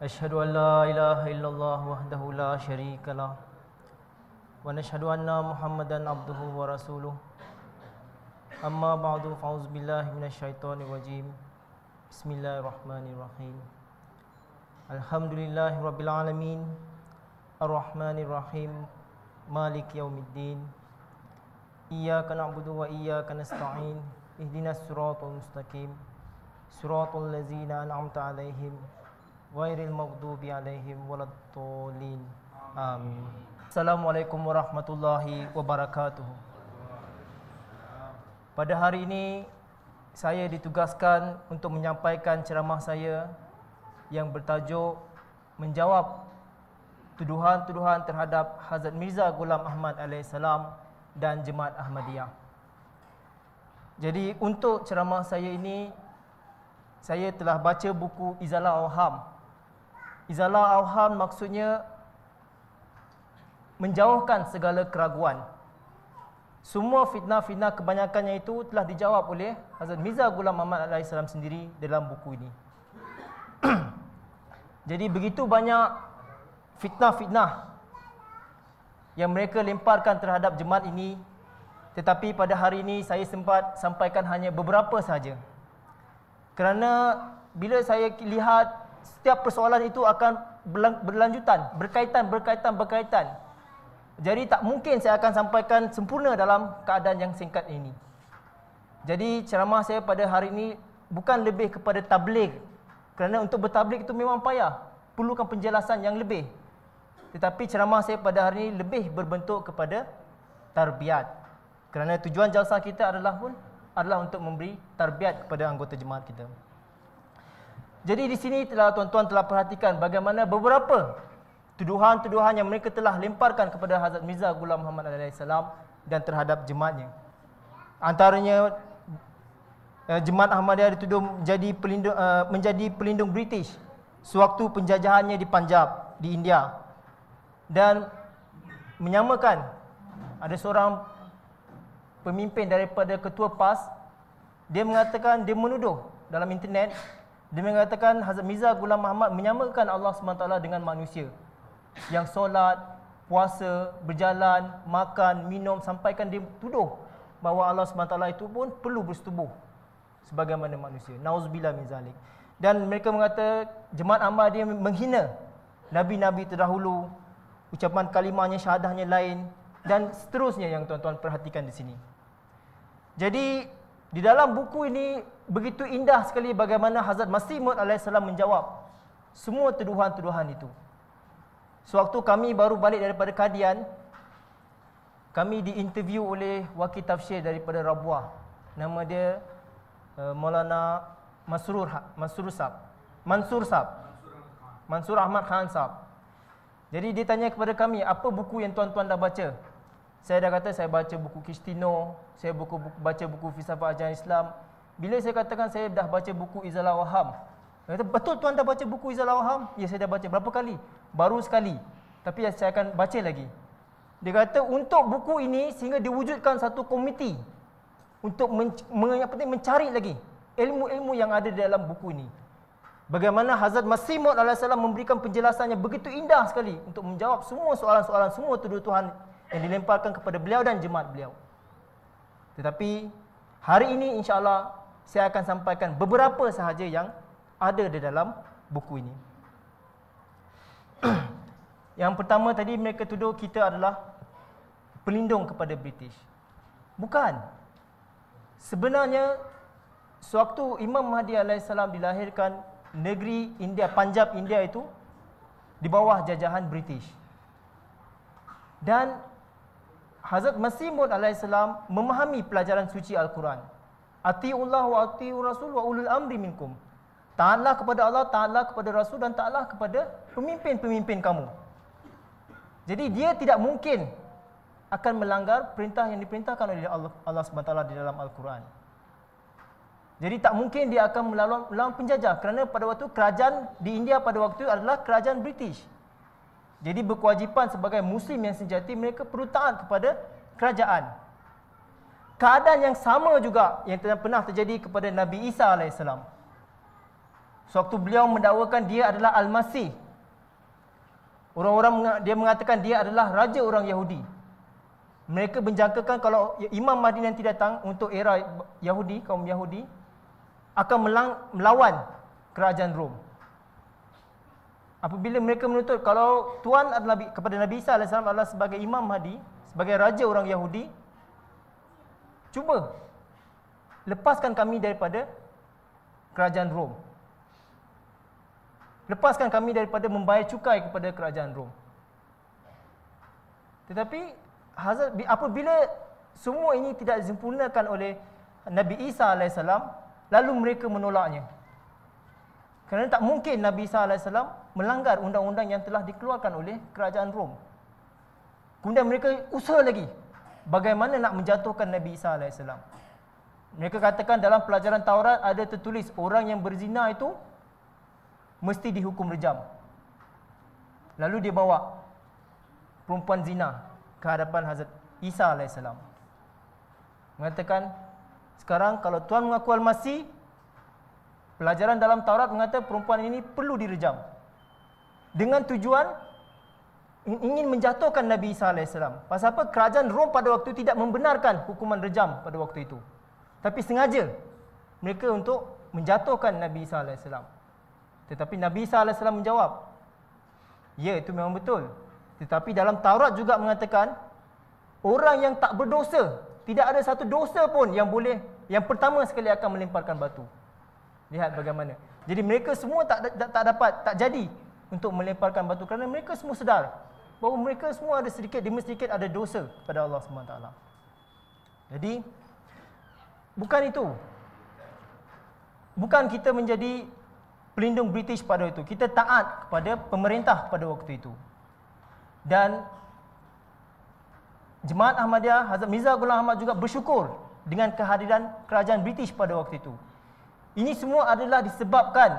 أشهد أن لا إله إلا الله وحده لا شريك له ونشهد أن محمدا عبده ورسوله أما بعد فأعوذ بالله من الشيطان الرجيم بسم الله الرحمن الرحيم الحمد لله رب العالمين الرحمن الرحيم مالك يوم الدين إياك نعبد وإياك نستعين اهدنا الصراط المستقيم صراط الذين أنعمت عليهم Wairil maghdubi alaihim waladdallin. Amin. Assalamualaikum warahmatullahi wabarakatuh. Pada hari ini saya ditugaskan untuk menyampaikan ceramah saya yang bertajuk menjawab tuduhan-tuduhan terhadap Hazrat Mirza Ghulam Ahmad alaihi dan jemaat Ahmadiyah. Jadi untuk ceramah saya ini saya telah baca buku Izalah Awham Izalah awham maksudnya menjauhkan segala keraguan. Semua fitnah-fitnah kebanyakannya itu telah dijawab oleh Hazrat Mirza Ghulam Muhammad alaihi salam sendiri dalam buku ini. Jadi begitu banyak fitnah-fitnah yang mereka lemparkan terhadap jemaat ini tetapi pada hari ini saya sempat sampaikan hanya beberapa sahaja. Kerana bila saya lihat setiap persoalan itu akan berlanjutan, berkaitan, berkaitan, berkaitan. Jadi tak mungkin saya akan sampaikan sempurna dalam keadaan yang singkat ini. Jadi ceramah saya pada hari ini bukan lebih kepada tabligh. Kerana untuk bertabligh itu memang payah. Perlukan penjelasan yang lebih. Tetapi ceramah saya pada hari ini lebih berbentuk kepada tarbiat. Kerana tujuan jalsa kita adalah pun adalah untuk memberi tarbiat kepada anggota jemaat kita. Jadi di sini telah tuan-tuan telah perhatikan bagaimana beberapa tuduhan-tuduhan yang mereka telah lemparkan kepada Hazrat Mirza Ghulam Muhammad alaihi salam dan terhadap jemaatnya. Antaranya eh, jemaat Ahmadiyah dituduh menjadi pelindung eh, menjadi pelindung British sewaktu penjajahannya di Punjab di India dan menyamakan ada seorang pemimpin daripada ketua PAS dia mengatakan dia menuduh dalam internet dia mengatakan Hazrat Mirza Ghulam Muhammad menyamakan Allah SWT dengan manusia yang solat, puasa, berjalan, makan, minum sampaikan dia tuduh bahawa Allah SWT itu pun perlu bersetubuh sebagaimana manusia. Nauzubillah min zalik. Dan mereka mengata jemaat Ahmad dia menghina nabi-nabi terdahulu, ucapan kalimahnya, syahadahnya lain dan seterusnya yang tuan-tuan perhatikan di sini. Jadi di dalam buku ini begitu indah sekali bagaimana Hazrat Masih Maud AS menjawab semua tuduhan-tuduhan itu. Sewaktu kami baru balik daripada Kadian, kami diinterview oleh wakil tafsir daripada Rabuah. Nama dia eh, Maulana Masrur ha- Masrur Sab. Mansur Sab. Mansur Ahmad Khan Sab. Jadi dia tanya kepada kami, apa buku yang tuan-tuan dah baca? saya dah kata saya baca buku Kristino, saya buku, buku, baca buku filsafat ajaran Islam. Bila saya katakan saya dah baca buku Izalah Waham. Saya kata, betul tuan dah baca buku Izalah Waham? Ya, saya dah baca. Berapa kali? Baru sekali. Tapi saya akan baca lagi. Dia kata, untuk buku ini sehingga diwujudkan satu komiti untuk men, men, mencari lagi ilmu-ilmu yang ada dalam buku ini. Bagaimana Hazrat Masih Maud AS memberikan penjelasannya begitu indah sekali untuk menjawab semua soalan-soalan, semua tuduh Tuhan yang dilemparkan kepada beliau dan jemaat beliau. Tetapi hari ini insya-Allah saya akan sampaikan beberapa sahaja yang ada di dalam buku ini. yang pertama tadi mereka tuduh kita adalah pelindung kepada British. Bukan. Sebenarnya sewaktu Imam Mahdi AS dilahirkan negeri India, Punjab India itu di bawah jajahan British. Dan Hazrat Masih Maud AS memahami pelajaran suci Al-Quran. Ati'ullah wa ati'ur rasul wa ulul amri minkum. Taatlah kepada Allah, taatlah kepada Rasul dan taatlah kepada pemimpin-pemimpin kamu. Jadi dia tidak mungkin akan melanggar perintah yang diperintahkan oleh Allah, Allah SWT di dalam Al-Quran. Jadi tak mungkin dia akan melalui melawan penjajah kerana pada waktu kerajaan di India pada waktu adalah kerajaan British. Jadi berkewajipan sebagai muslim yang sejati mereka perlu taat kepada kerajaan. Keadaan yang sama juga yang pernah terjadi kepada Nabi Isa AS. Sewaktu beliau mendakwakan dia adalah Al-Masih. Orang-orang dia mengatakan dia adalah raja orang Yahudi. Mereka menjangkakan kalau Imam Mahdi nanti datang untuk era Yahudi, kaum Yahudi akan melawan kerajaan Rom. Apabila mereka menuntut kalau Tuhan adalah Nabi, kepada Nabi Isa AS adalah sebagai Imam Mahdi, sebagai Raja orang Yahudi, cuba lepaskan kami daripada kerajaan Rom. Lepaskan kami daripada membayar cukai kepada kerajaan Rom. Tetapi Hazrat, apabila semua ini tidak disempurnakan oleh Nabi Isa AS, lalu mereka menolaknya. Kerana tak mungkin Nabi Isa AS melanggar undang-undang yang telah dikeluarkan oleh kerajaan Rom. Kemudian mereka usaha lagi bagaimana nak menjatuhkan Nabi Isa AS. Mereka katakan dalam pelajaran Taurat ada tertulis orang yang berzina itu mesti dihukum rejam. Lalu dia bawa perempuan zina ke hadapan Hazrat Isa AS. Mengatakan sekarang kalau Tuhan mengaku Al-Masih, pelajaran dalam Taurat mengatakan perempuan ini perlu direjam dengan tujuan ingin menjatuhkan Nabi Isa AS. Pasal apa? Kerajaan Rom pada waktu itu tidak membenarkan hukuman rejam pada waktu itu. Tapi sengaja mereka untuk menjatuhkan Nabi Isa AS. Tetapi Nabi Isa AS menjawab, Ya, itu memang betul. Tetapi dalam Taurat juga mengatakan, orang yang tak berdosa, tidak ada satu dosa pun yang boleh, yang pertama sekali akan melemparkan batu. Lihat bagaimana. Jadi mereka semua tak, tak, tak dapat, tak jadi untuk melemparkan batu kerana mereka semua sedar bahawa mereka semua ada sedikit demi sedikit ada dosa kepada Allah Subhanahu taala. Jadi bukan itu. Bukan kita menjadi pelindung British pada itu. Kita taat kepada pemerintah pada waktu itu. Dan jemaah Ahmadiyah Hazrat Mirza Ghulam Ahmad juga bersyukur dengan kehadiran kerajaan British pada waktu itu. Ini semua adalah disebabkan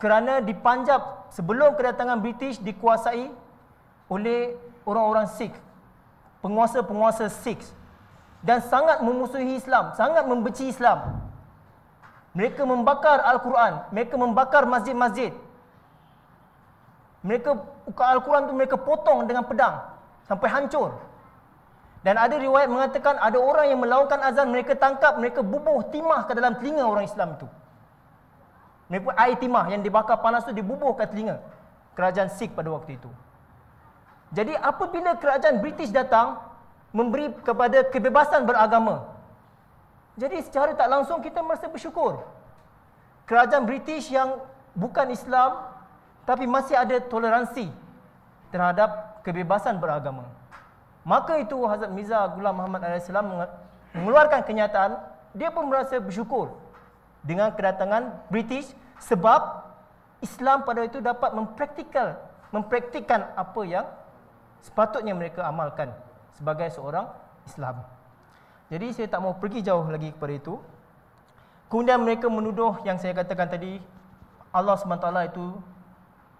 kerana dipanjab sebelum kedatangan British dikuasai oleh orang-orang Sikh. Penguasa-penguasa Sikh. Dan sangat memusuhi Islam. Sangat membenci Islam. Mereka membakar Al-Quran. Mereka membakar masjid-masjid. Mereka buka Al-Quran tu mereka potong dengan pedang. Sampai hancur. Dan ada riwayat mengatakan ada orang yang melakukan azan. Mereka tangkap, mereka bubuh timah ke dalam telinga orang Islam itu. Mereka air timah yang dibakar panas tu dibubuh kat telinga kerajaan Sikh pada waktu itu. Jadi apabila kerajaan British datang memberi kepada kebebasan beragama. Jadi secara tak langsung kita merasa bersyukur. Kerajaan British yang bukan Islam tapi masih ada toleransi terhadap kebebasan beragama. Maka itu Hazrat Miza Gula Muhammad alaihi mengeluarkan kenyataan dia pun merasa bersyukur dengan kedatangan British sebab Islam pada itu dapat mempraktikal mempraktikkan apa yang sepatutnya mereka amalkan sebagai seorang Islam. Jadi saya tak mau pergi jauh lagi kepada itu. Kemudian mereka menuduh yang saya katakan tadi Allah SWT itu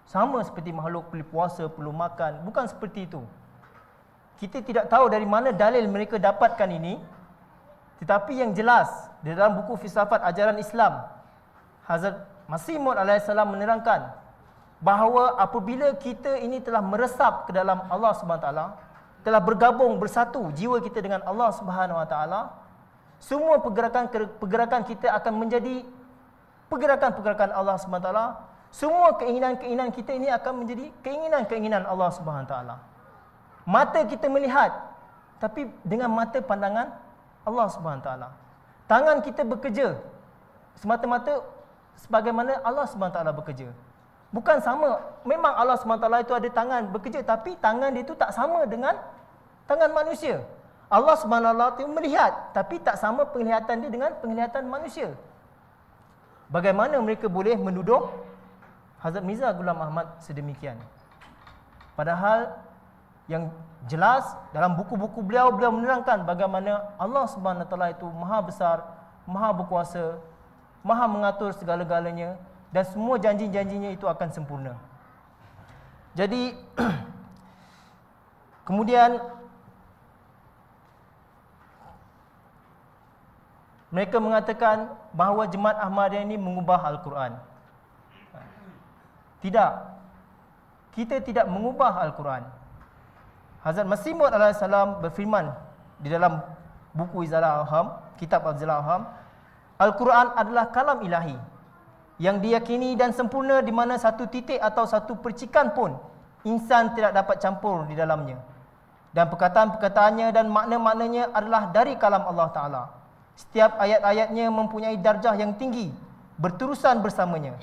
sama seperti makhluk perlu puasa, perlu makan. Bukan seperti itu. Kita tidak tahu dari mana dalil mereka dapatkan ini. Tetapi yang jelas di dalam buku filsafat ajaran Islam Hazrat Masih Maud alaihissalam menerangkan bahawa apabila kita ini telah meresap ke dalam Allah Subhanahu taala telah bergabung bersatu jiwa kita dengan Allah Subhanahu wa taala semua pergerakan pergerakan kita akan menjadi pergerakan-pergerakan Allah Subhanahu taala semua keinginan-keinginan kita ini akan menjadi keinginan-keinginan Allah Subhanahu taala mata kita melihat tapi dengan mata pandangan Allah Subhanahu taala. Tangan kita bekerja semata-mata sebagaimana Allah Subhanahu taala bekerja. Bukan sama. Memang Allah Subhanahu taala itu ada tangan bekerja tapi tangan dia itu tak sama dengan tangan manusia. Allah Subhanahu taala itu melihat tapi tak sama penglihatan dia dengan penglihatan manusia. Bagaimana mereka boleh menuduh Hazrat Mirza Ghulam Ahmad sedemikian? Padahal yang jelas dalam buku-buku beliau beliau menerangkan bagaimana Allah Subhanahu taala itu maha besar, maha berkuasa, maha mengatur segala-galanya dan semua janji-janjinya itu akan sempurna. Jadi kemudian mereka mengatakan bahawa jemaat Ahmadiyah ini mengubah al-Quran. Tidak. Kita tidak mengubah al-Quran. Hazrat Masih Maud alaihi salam berfirman di dalam buku Izalah Alham, kitab Izalah Alham, Al-Quran adalah kalam ilahi yang diyakini dan sempurna di mana satu titik atau satu percikan pun insan tidak dapat campur di dalamnya. Dan perkataan-perkataannya dan makna-maknanya adalah dari kalam Allah Ta'ala. Setiap ayat-ayatnya mempunyai darjah yang tinggi, berterusan bersamanya.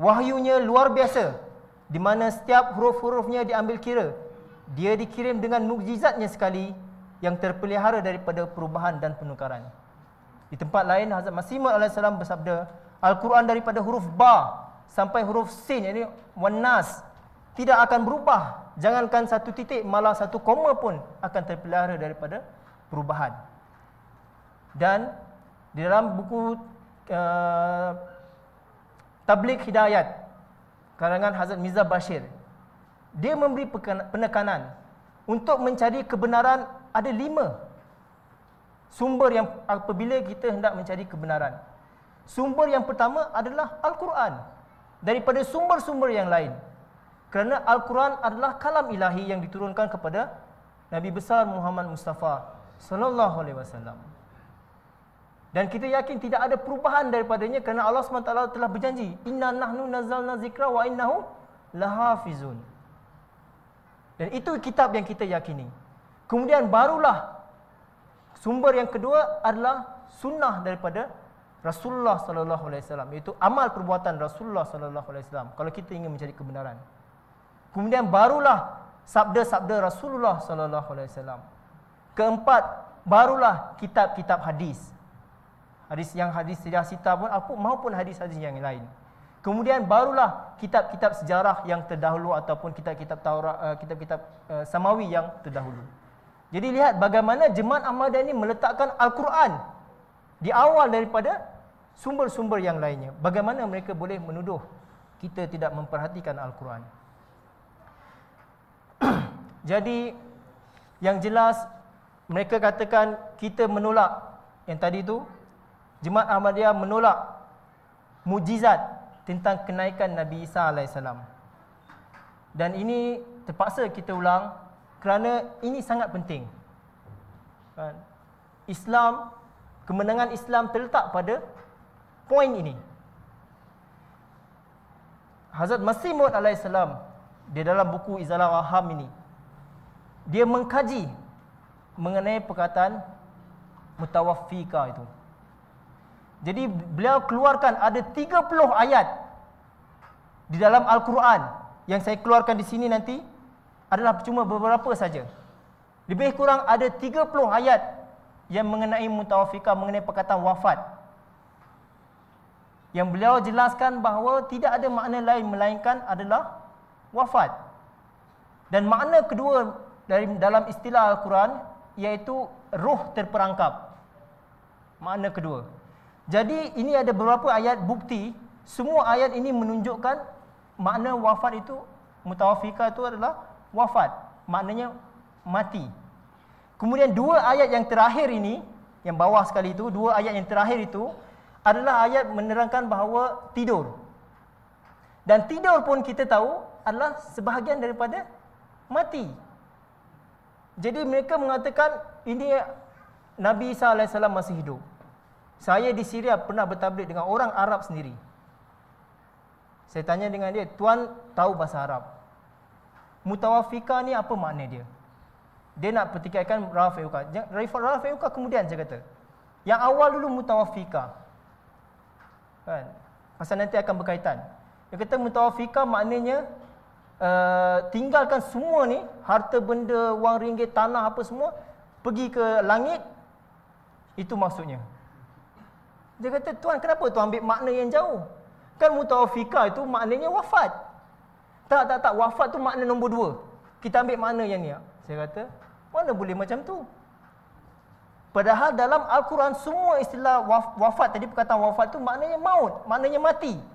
Wahyunya luar biasa, di mana setiap huruf-hurufnya diambil kira dia dikirim dengan mukjizatnya sekali yang terpelihara daripada perubahan dan penukaran. Di tempat lain Hazrat Masimud alaihi bersabda, Al-Quran daripada huruf ba sampai huruf sin yakni wanas tidak akan berubah, jangankan satu titik malah satu koma pun akan terpelihara daripada perubahan. Dan di dalam buku uh, eh, Tablik Hidayat karangan Hazrat Mirza Bashir dia memberi penekanan untuk mencari kebenaran ada lima sumber yang apabila kita hendak mencari kebenaran. Sumber yang pertama adalah Al-Quran daripada sumber-sumber yang lain. Kerana Al-Quran adalah kalam ilahi yang diturunkan kepada Nabi besar Muhammad Mustafa sallallahu alaihi wasallam. Dan kita yakin tidak ada perubahan daripadanya kerana Allah SWT telah berjanji inna nahnu nazzalna zikra wa innahu lahafizun. Dan itu kitab yang kita yakini. Kemudian barulah sumber yang kedua adalah sunnah daripada Rasulullah sallallahu alaihi wasallam iaitu amal perbuatan Rasulullah sallallahu alaihi wasallam kalau kita ingin mencari kebenaran. Kemudian barulah sabda-sabda Rasulullah sallallahu alaihi wasallam. Keempat barulah kitab-kitab hadis. Hadis yang hadis sejarah sita pun maupun hadis-hadis yang lain. Kemudian barulah kitab-kitab sejarah yang terdahulu ataupun kitab-kitab Taurat, eh, kitab-kitab eh, Samawi yang terdahulu. Jadi lihat bagaimana jemaat Ahmadiyah ini meletakkan Al-Quran di awal daripada sumber-sumber yang lainnya. Bagaimana mereka boleh menuduh kita tidak memperhatikan Al-Quran. Jadi yang jelas mereka katakan kita menolak yang tadi itu jemaat Ahmadiyah menolak mujizat tentang kenaikan Nabi Isa AS. Dan ini terpaksa kita ulang kerana ini sangat penting. Kan? Islam, kemenangan Islam terletak pada poin ini. Hazrat Masih Maud AS, dia dalam buku Izalah Waham ini, dia mengkaji mengenai perkataan mutawafika itu. Jadi beliau keluarkan ada 30 ayat di dalam Al-Quran yang saya keluarkan di sini nanti adalah cuma beberapa saja. Lebih kurang ada 30 ayat yang mengenai mutawafika, mengenai perkataan wafat. Yang beliau jelaskan bahawa tidak ada makna lain melainkan adalah wafat. Dan makna kedua dari dalam istilah Al-Quran iaitu ruh terperangkap. Makna kedua. Jadi ini ada beberapa ayat bukti semua ayat ini menunjukkan makna wafat itu mutawafika itu adalah wafat maknanya mati. Kemudian dua ayat yang terakhir ini yang bawah sekali itu dua ayat yang terakhir itu adalah ayat menerangkan bahawa tidur. Dan tidur pun kita tahu adalah sebahagian daripada mati. Jadi mereka mengatakan ini Nabi saw masih hidup. Saya di Syria pernah bertablik dengan orang Arab sendiri. Saya tanya dengan dia, Tuan tahu bahasa Arab. Mutawafika ni apa makna dia? Dia nak petikaikan Ralf Euka. Ralf kemudian saya kata. Yang awal dulu mutawafika. Kan? Pasal nanti akan berkaitan. Dia kata mutawafika maknanya uh, tinggalkan semua ni, harta benda, wang ringgit, tanah apa semua, pergi ke langit, itu maksudnya. Dia kata, tuan kenapa tuan ambil makna yang jauh? Kan mutawafika itu maknanya wafat. Tak, tak, tak. Wafat tu makna nombor dua. Kita ambil makna yang ni. Saya kata, mana boleh macam tu? Padahal dalam Al-Quran semua istilah wafat tadi perkataan wafat tu maknanya maut, maknanya mati.